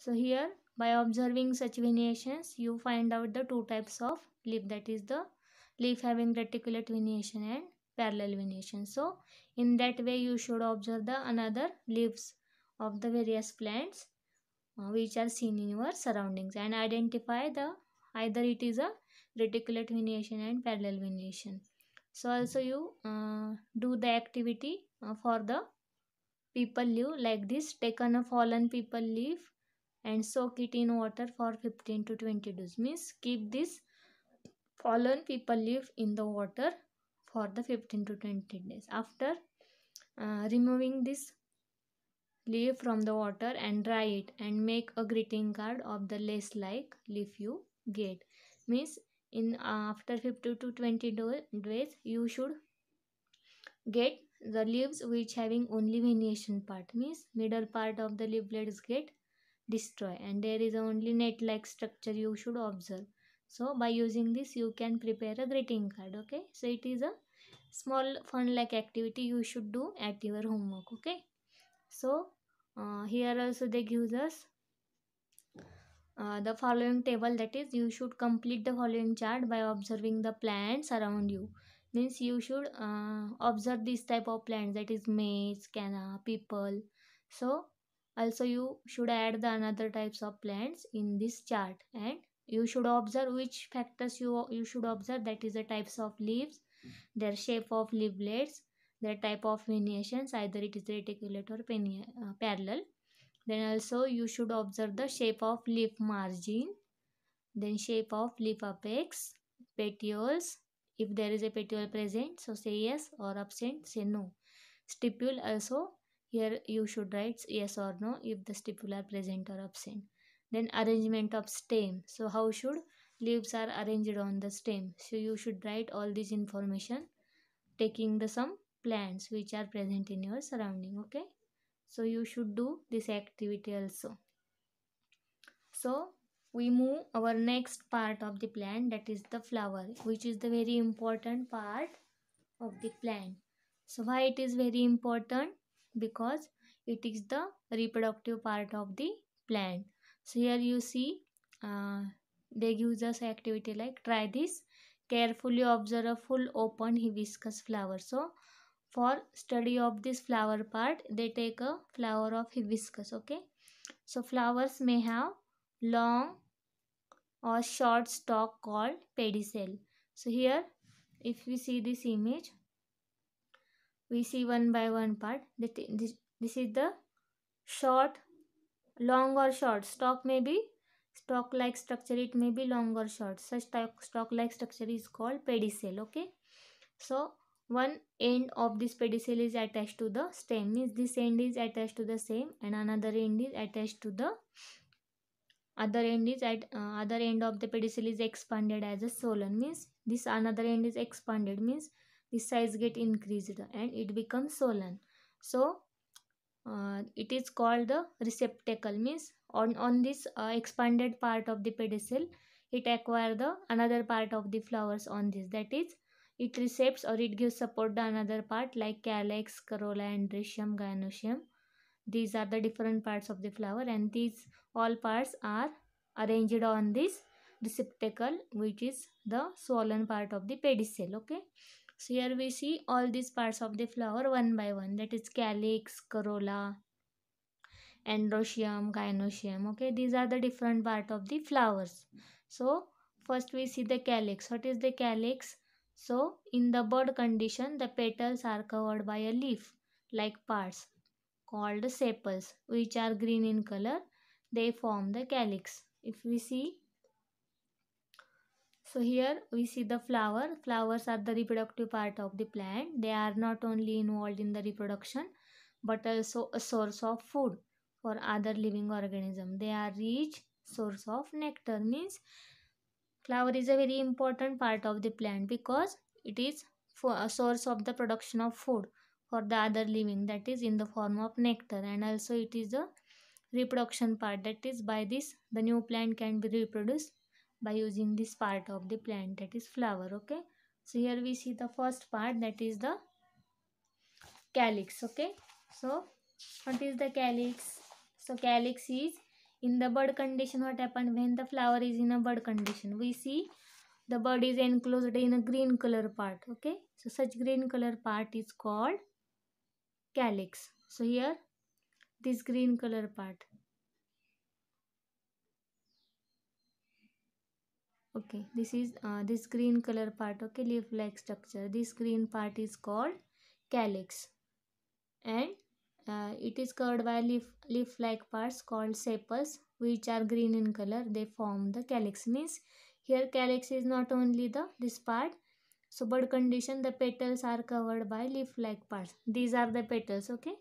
So here by observing such venations, you find out the two types of leaf that is the leaf having reticulate venation and parallel venation. So in that way you should observe the another leaves of the various plants uh, which are seen in your surroundings and identify the either it is a reticulate venation and parallel venation. So also you uh, do the activity uh, for the people leaf like this taken a fallen people leaf and soak it in water for 15 to 20 days means keep this fallen people leaf in the water for the 15 to 20 days after uh, removing this leaf from the water and dry it and make a greeting card of the less like leaf you get means in uh, after 15 to 20 days you should get the leaves which having only venation part means middle part of the leaf blades get destroy and there is only net like structure you should observe so by using this you can prepare a greeting card okay so it is a small fun like activity you should do at your homework okay so uh, here also they gives us uh, the following table that is you should complete the following chart by observing the plants around you means you should uh, observe this type of plants that is maize canna people so also you should add the another types of plants in this chart and you should observe which factors you you should observe that is the types of leaves their shape of leaflets their type of venations either it is reticulate or pen, uh, parallel then also you should observe the shape of leaf margin then shape of leaf apex petioles if there is a petiole present so say yes or absent say no stipule also here you should write yes or no if the stipular are present or absent. Then arrangement of stem. So how should leaves are arranged on the stem. So you should write all this information taking the some plants which are present in your surrounding. Okay. So you should do this activity also. So we move our next part of the plant that is the flower which is the very important part of the plant. So why it is very important? because it is the reproductive part of the plant so here you see uh, they give us activity like try this carefully observe a full open hibiscus flower so for study of this flower part they take a flower of hibiscus okay so flowers may have long or short stalk called pedicel so here if we see this image we see one by one part this, this is the short long or short stock may be stock like structure it may be long or short such stock, stock like structure is called pedicel okay so one end of this pedicel is attached to the stem means this end is attached to the same and another end is attached to the other end is at uh, other end of the pedicel is expanded as a solon means this another end is expanded means the size get increased and it becomes swollen so uh, it is called the receptacle means on on this uh, expanded part of the pedicel it acquire the another part of the flowers on this that is it receives or it gives support to another part like calyx corolla and rhizome gynosium these are the different parts of the flower and these all parts are arranged on this receptacle which is the swollen part of the pedicel okay so here we see all these parts of the flower one by one that is calyx, corolla, androsium, gynosium. Okay, these are the different part of the flowers. So first we see the calyx. What is the calyx? So in the bud condition the petals are covered by a leaf like parts called sepals which are green in color. They form the calyx. If we see so here we see the flower flowers are the reproductive part of the plant they are not only involved in the reproduction but also a source of food for other living organism they are rich source of nectar means flower is a very important part of the plant because it is for a source of the production of food for the other living that is in the form of nectar and also it is the reproduction part that is by this the new plant can be reproduced by using this part of the plant that is flower okay so here we see the first part that is the calyx okay so what is the calyx so calyx is in the bud condition what happened when the flower is in a bud condition we see the bud is enclosed in a green color part okay so such green color part is called calyx so here this green color part okay this is uh, this green color part okay leaf like structure this green part is called calyx and uh, it is covered by leaf leaf like parts called sepals which are green in color they form the calyx means here calyx is not only the this part so bud condition the petals are covered by leaf like parts these are the petals okay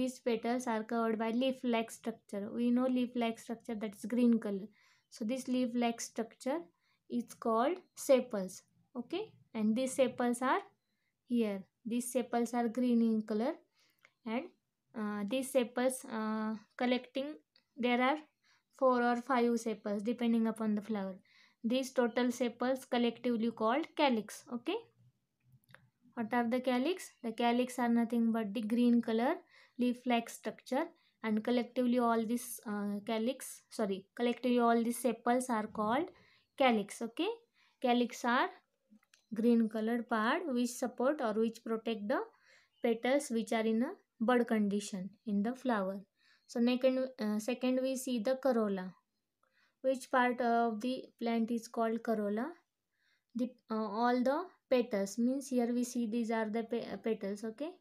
these petals are covered by leaf like structure we know leaf like structure that is green color so this leaf like structure is called sepals okay and these sepals are here these sepals are green in color and uh, these sepals uh, collecting there are four or five sepals depending upon the flower these total sepals collectively called calyx okay what are the calyx the calyx are nothing but the green color leaf like structure and collectively all these uh, calyx sorry collectively all these sepals are called calyx okay calyx are green color part which support or which protect the petals which are in a bud condition in the flower so second uh, second we see the corolla which part of the plant is called corolla the uh, all the petals means here we see these are the petals okay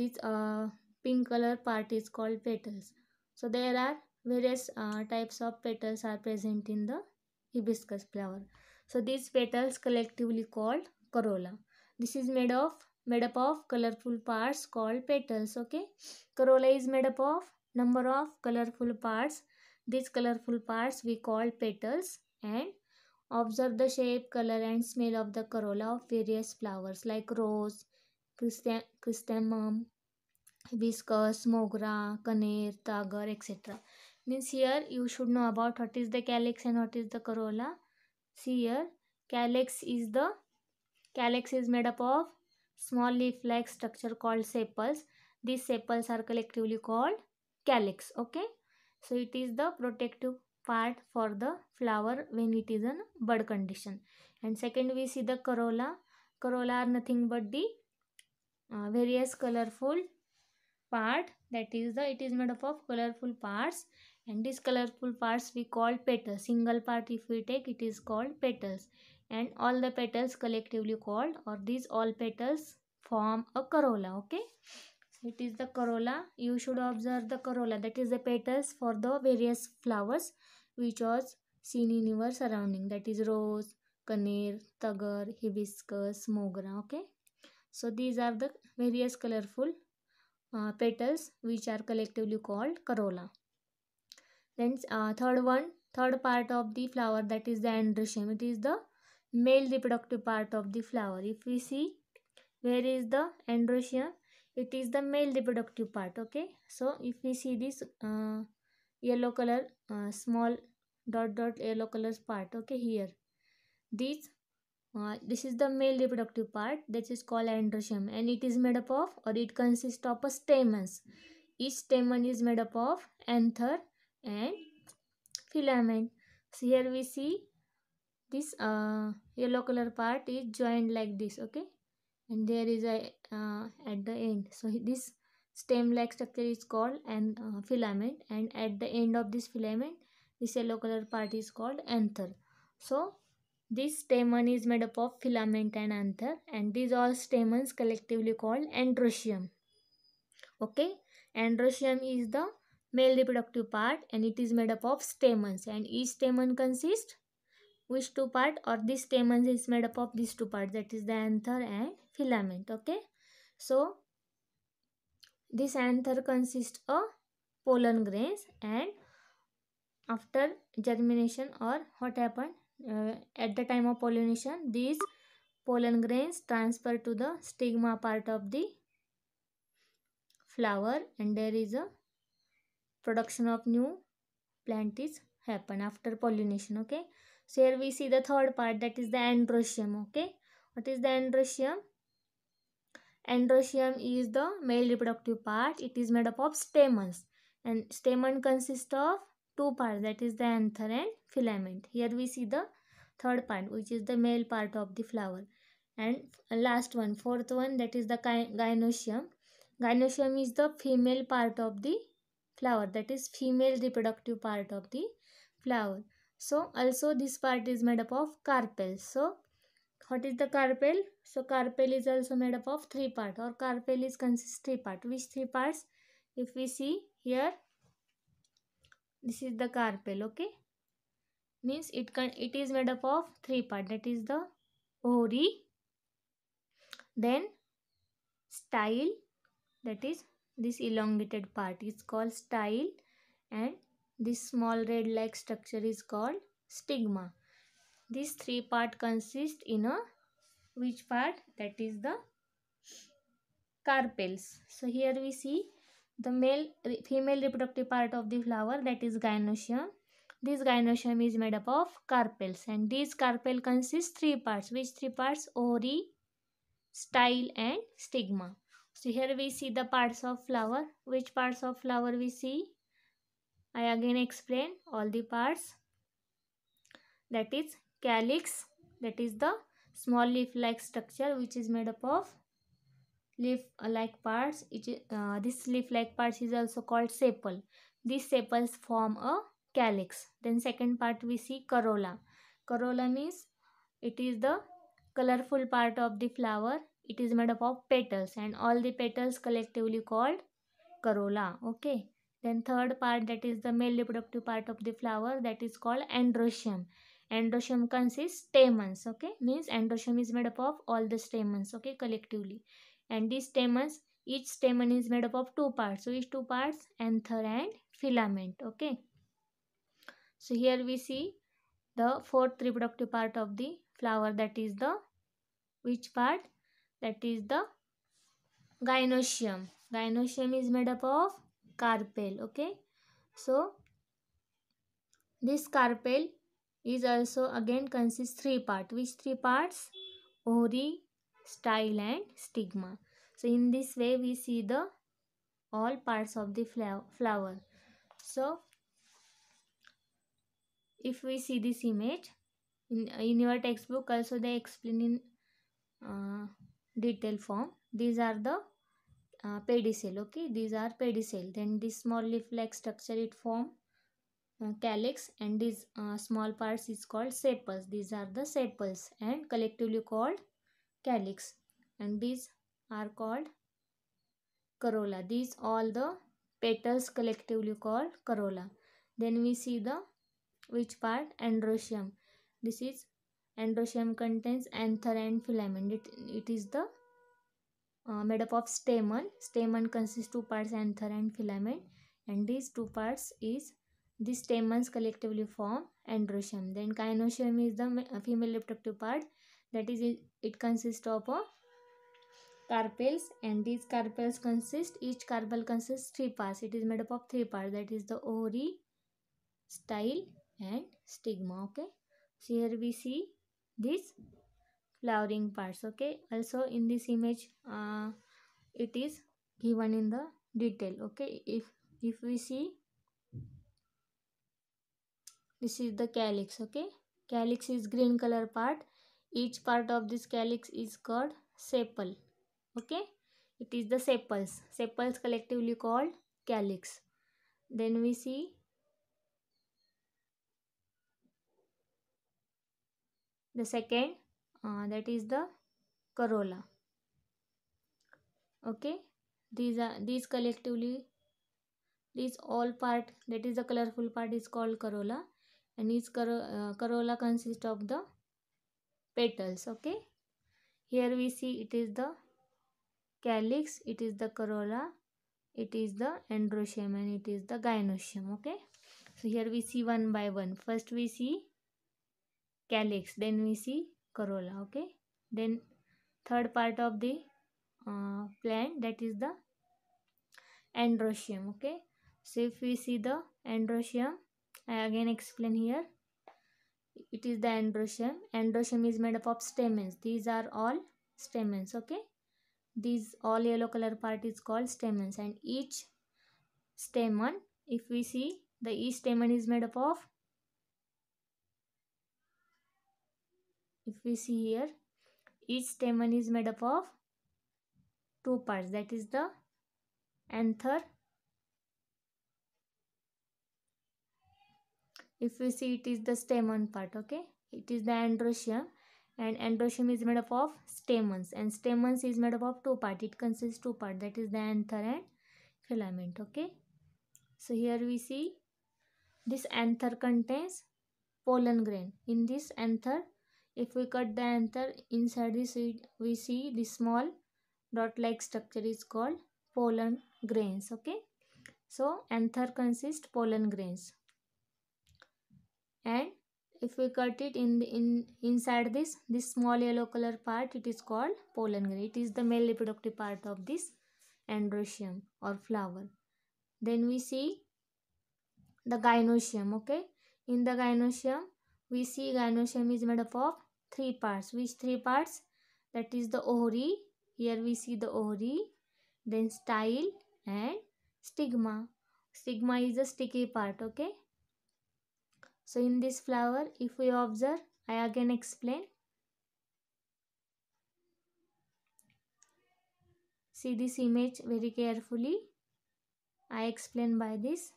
this uh, pink color part is called petals so there are various uh, types of petals are present in the hibiscus flower so these petals collectively called corolla this is made of made up of colorful parts called petals okay corolla is made up of number of colorful parts these colorful parts we call petals and observe the shape color and smell of the corolla of various flowers like rose chrysanthemum hibiscus mogra kaner tagar etc means here you should know about what is the calyx and what is the corolla see here calyx is the calyx is made up of small leaf like structure called sepals these sepals are collectively called calyx okay so it is the protective part for the flower when it is in bud condition and second we see the corolla corolla are nothing but the uh, various colorful part that is the it is made up of colorful parts and these colorful parts we call petals single part if we take it is called petals and all the petals collectively called or these all petals form a corolla okay it is the corolla you should observe the corolla that is the petals for the various flowers which was seen in your surrounding that is rose kaner tagar hibiscus mogra okay so these are the various colorful uh, petals which are collectively called corolla then uh, third one third part of the flower that is the androecium it is the male reproductive part of the flower if we see where is the androecium it is the male reproductive part okay so if we see this uh, yellow color uh, small dot dot yellow colors part okay here these uh, this is the male reproductive part that is called androsome and it is made up of or it consists of a stamens. Each stamen is made up of anther and filament. So here we see this uh, yellow color part is joined like this okay and there is a uh, at the end. So this stem like structure is called an uh, filament and at the end of this filament this yellow color part is called anther. So this stamen is made up of filament and anther and these are stamens collectively called androsium. Okay, androsium is the male reproductive part and it is made up of stamens and each stamen consists which two part or this stamen is made up of these two parts that is the anther and filament okay so this anther consists of pollen grains and after germination or what happened uh, at the time of pollination these pollen grains transfer to the stigma part of the flower and there is a production of new plant is happen after pollination okay so here we see the third part that is the androecium. okay what is the androecium? Androecium is the male reproductive part it is made up of stamens and stamen consists of two parts that is the anther and filament. Here we see the third part which is the male part of the flower and last one fourth one that is the gynoecium. Gynoecium is the female part of the flower that is female reproductive part of the flower. So also this part is made up of carpel. So what is the carpel? So carpel is also made up of three part or carpel is consists three part. Which three parts? If we see here this is the carpel okay means it can it is made up of three part that is the ori then style that is this elongated part is called style and this small red like structure is called stigma This three part consist in a which part that is the carpels so here we see the male female reproductive part of the flower that is gynoecium. this gynoecium is made up of carpels and these carpel consists three parts which three parts ovary style and stigma so here we see the parts of flower which parts of flower we see i again explain all the parts that is calyx that is the small leaf like structure which is made up of leaf-like uh, parts. It, uh, this leaf-like parts is also called sepal. These sepals form a calyx. Then second part we see corolla. Corolla means it is the colorful part of the flower. It is made up of petals and all the petals collectively called corolla. Okay. Then third part that is the male reproductive part of the flower that is called androecium androecium consists stamens okay means androecium is made up of all the stamens okay collectively and these stamens each stamen is made up of two parts so each two parts anther and filament okay so here we see the fourth reproductive part of the flower that is the which part that is the gynosium gynosium is made up of carpel okay so this carpel is also again consists three part which three parts ovary style and stigma. So in this way we see the all parts of the flower. So if we see this image in, in your textbook also they explain in uh, detail form. These are the uh, pedicel okay these are pedicel then this small leaf like structure it form uh, calyx and these uh, small parts is called sepals these are the sepals and collectively called calyx and these are called corolla these all the petals collectively called corolla then we see the which part androecium this is androecium contains anther and filament it, it is the uh, made up of stamen stamen consists two parts anther and filament and these two parts is these stamens collectively form androecium then gynecium is the female reproductive part that is it, consists of a uh, carpels and these carpels consist each carpel consists three parts it is made up of three parts that is the ovary style and stigma okay so here we see this flowering parts okay also in this image uh, it is given in the detail okay if if we see this is the calyx okay calyx is green color part each part of this calyx is called sepal okay it is the sepals sepals collectively called calyx then we see the second uh, that is the corolla okay these are these collectively these all part that is the colorful part is called corolla and each cor uh, corolla consists of the petals okay here we see it is the calyx it is the corolla it is the androecium and it is the gynoecium okay so here we see one by one first we see calyx then we see corolla okay then third part of the uh, plant that is the androecium okay so if we see the androecium i again explain here it is the androshem androshem is made up of stamens these are all stamens okay these all yellow color part is called stamens and each stamen if we see the each stamen is made up of if we see here each stamen is made up of two parts that is the anther if you see it is the stamen part okay it is the androecium and androecium is made up of stamens and stamens is made up of two part it consists two part that is the anther and filament okay so here we see this anther contains pollen grain in this anther if we cut the anther inside this we see this small dot like structure is called pollen grains okay so anther consists pollen grains and if we cut it in the, in inside this this small yellow color part it is called pollen grain it is the male reproductive part of this androsium or flower then we see the gynoecium. okay in the gynoecium, we see gynoecium is made up of three parts which three parts that is the ovary here we see the ovary then style and stigma stigma is the sticky part okay so in this flower, if we observe, I again explain. See this image very carefully. I explain by this.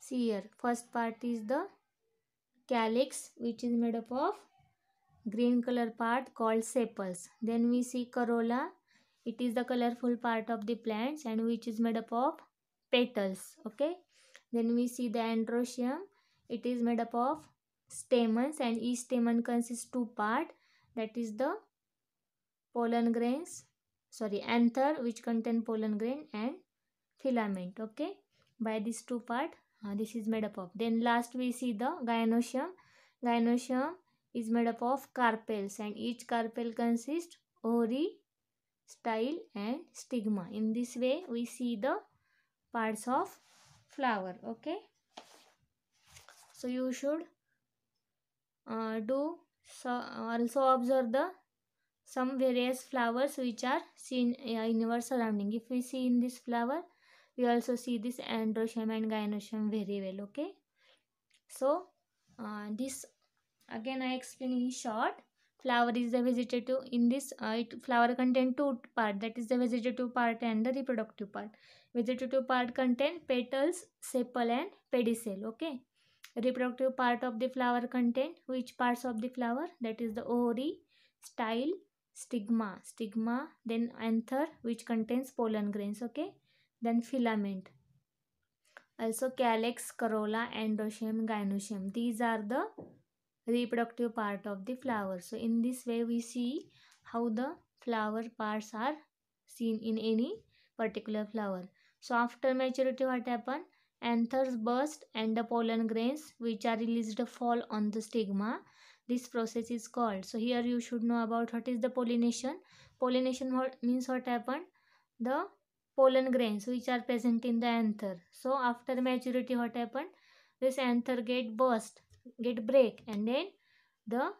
See here, first part is the calyx which is made up of green color part called sepals. Then we see corolla. It is the colorful part of the plants and which is made up of petals okay then we see the androecium it is made up of stamens and each stamen consists two part that is the pollen grains sorry anther which contain pollen grain and filament okay by these two part uh, this is made up of then last we see the gynoecium gynoecium is made up of carpels and each carpel consists ovary style and stigma in this way we see the parts of flower okay so you should uh, do so uh, also observe the some various flowers which are seen in universal surrounding if we see in this flower we also see this androecium and gynoecium very well okay so uh, this again i explain in short flower is the vegetative in this uh, it, flower contain two part that is the vegetative part and the reproductive part Vegetative part contain petals, sepal and pedicel. Okay. Reproductive part of the flower contain which parts of the flower? That is the ovary, style, stigma. Stigma then anther which contains pollen grains. Okay. Then filament. Also calyx, corolla, endoshem, gynoshem. These are the reproductive part of the flower. So in this way we see how the flower parts are seen in any particular flower. So after maturity what happen? Anthers burst and the pollen grains which are released fall on the stigma. This process is called. So here you should know about what is the pollination. Pollination means what happen? The pollen grains which are present in the anther. So after maturity what happen? This anther get burst, get break and then the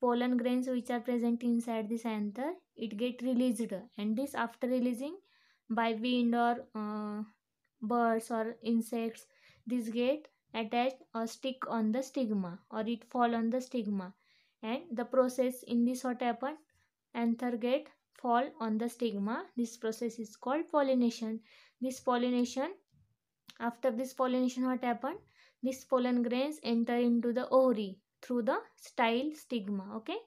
pollen grains which are present inside this anther it get released and this after releasing by wind or uh, birds or insects this get attached or stick on the stigma or it fall on the stigma and the process in this what happen anther get fall on the stigma this process is called pollination this pollination after this pollination what happen this pollen grains enter into the ovary through the style stigma okay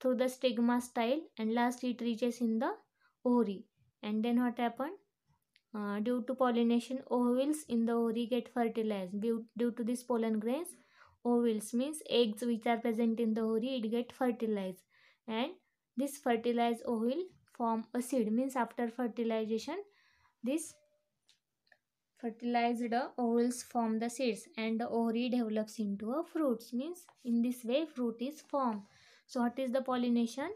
through the stigma style and last it reaches in the ovary and then what happened uh, due to pollination ovules in the ovary get fertilized due, due to this pollen grains ovules means eggs which are present in the ovary it get fertilized and this fertilized ovule form a seed means after fertilization this fertilized ovules form the seeds and the ovary develops into a fruits means in this way fruit is formed so what is the pollination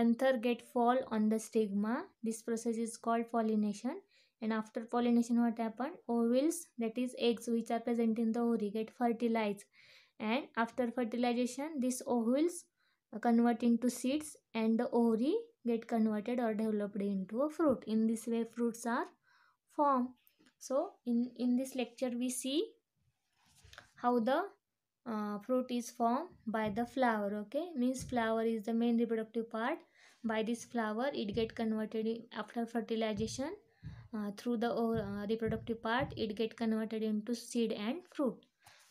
anther get fall on the stigma. This process is called pollination. And after pollination, what happened? Ovules, that is eggs which are present in the ovary, get fertilized. And after fertilization, these ovules uh, convert into seeds and the ovary get converted or developed into a fruit. In this way, fruits are formed. So, in, in this lecture, we see how the uh, fruit is formed by the flower okay means flower is the main reproductive part by this flower it get converted after fertilization uh, through the uh, reproductive part it get converted into seed and fruit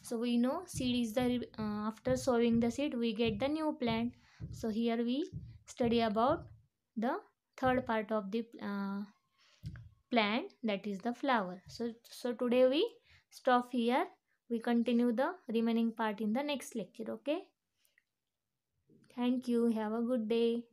so we know seed is the uh, after sowing the seed we get the new plant so here we study about the third part of the uh, plant that is the flower so so today we stop here we continue the remaining part in the next lecture okay thank you have a good day